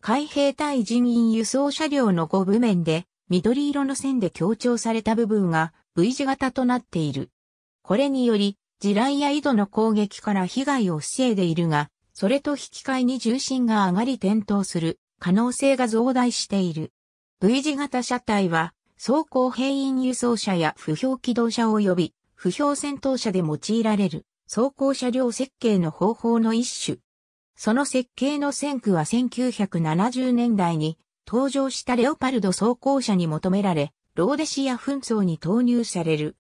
海兵隊人員輸送車両の5部面で、緑色の線で強調された部分が V 字型となっている。これにより、地雷や井戸の攻撃から被害を防いでいるが、それと引き換えに重心が上がり転倒する可能性が増大している。V 字型車体は、装甲兵員輸送車や不評機動車及び不評戦闘車で用いられる装甲車両設計の方法の一種その設計の先駆は1970年代に登場したレオパルド装甲車に求められ、ローデシア紛争に投入される。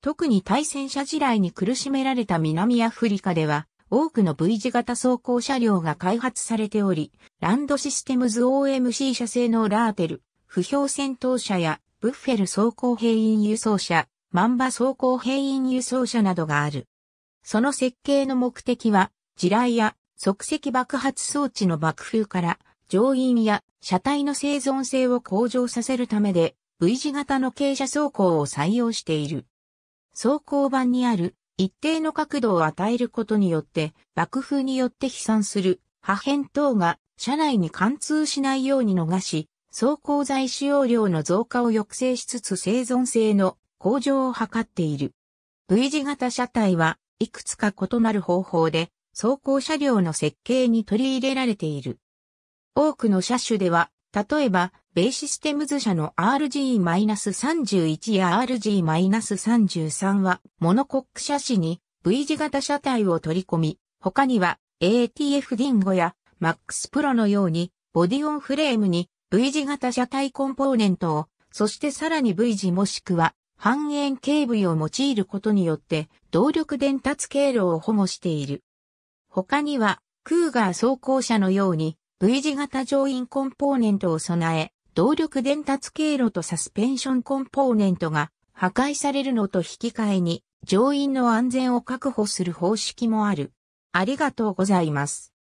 特に対戦車地雷に苦しめられた南アフリカでは、多くの V 字型装甲車両が開発されており、ランドシステムズ OMC 社製のラーテル、不評戦闘車やブッフェル装甲兵員輸送車、マンバ装甲兵員輸送車などがある。その設計の目的は、地雷や即席爆発装置の爆風から乗員や車体の生存性を向上させるためで V 字型の傾斜走行を採用している。走行板にある一定の角度を与えることによって爆風によって飛散する破片等が車内に貫通しないように逃し、走行材使用量の増加を抑制しつつ生存性の向上を図っている。V 字型車体はいくつか異なる方法で走行車両の設計に取り入れられている。多くの車種では、例えば、ベイシステムズ社の RG-31 や RG-33 は、モノコック車種に V 字型車体を取り込み、他には ATF ディンゴや MAX Pro のように、ボディオンフレームに V 字型車体コンポーネントを、そしてさらに V 字もしくは半円ケーブルを用いることによって動力伝達経路を保護している。他には、クーガー装甲車のように V 字型乗員コンポーネントを備え、動力伝達経路とサスペンションコンポーネントが破壊されるのと引き換えに乗員の安全を確保する方式もある。ありがとうございます。